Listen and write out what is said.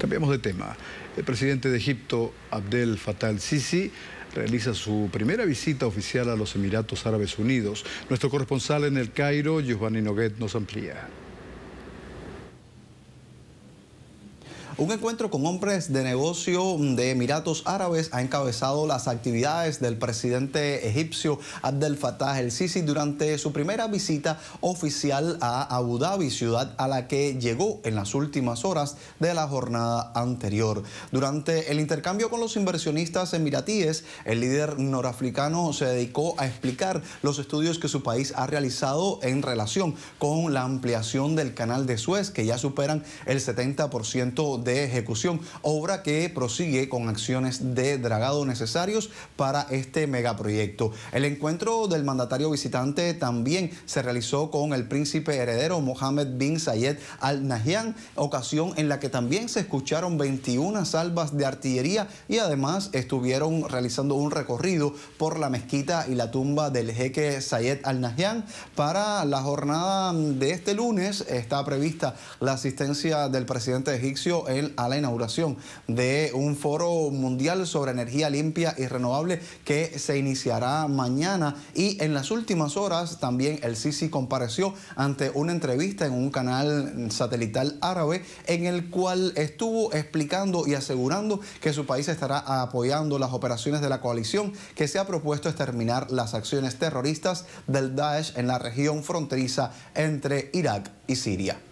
Cambiamos de tema. El presidente de Egipto, Abdel Fattah al sisi realiza su primera visita oficial a los Emiratos Árabes Unidos. Nuestro corresponsal en el Cairo, Giovanni Noguet, nos amplía. Un encuentro con hombres de negocio de Emiratos Árabes ha encabezado las actividades del presidente egipcio Abdel Fattah el-Sisi durante su primera visita oficial a Abu Dhabi, ciudad a la que llegó en las últimas horas de la jornada anterior. Durante el intercambio con los inversionistas emiratíes, el líder norafricano se dedicó a explicar los estudios que su país ha realizado en relación con la ampliación del canal de Suez, que ya superan el 70% de de ejecución, obra que prosigue con acciones de dragado necesarios para este megaproyecto. El encuentro del mandatario visitante también se realizó con el príncipe heredero Mohammed bin Zayed Al Nahyan, ocasión en la que también se escucharon 21 salvas de artillería y además estuvieron realizando un recorrido por la mezquita y la tumba del jeque Zayed Al Nahyan. Para la jornada de este lunes está prevista la asistencia del presidente egipcio en a la inauguración de un foro mundial sobre energía limpia y renovable que se iniciará mañana. Y en las últimas horas también el Sisi compareció ante una entrevista en un canal satelital árabe en el cual estuvo explicando y asegurando que su país estará apoyando las operaciones de la coalición que se ha propuesto exterminar las acciones terroristas del Daesh en la región fronteriza entre Irak y Siria.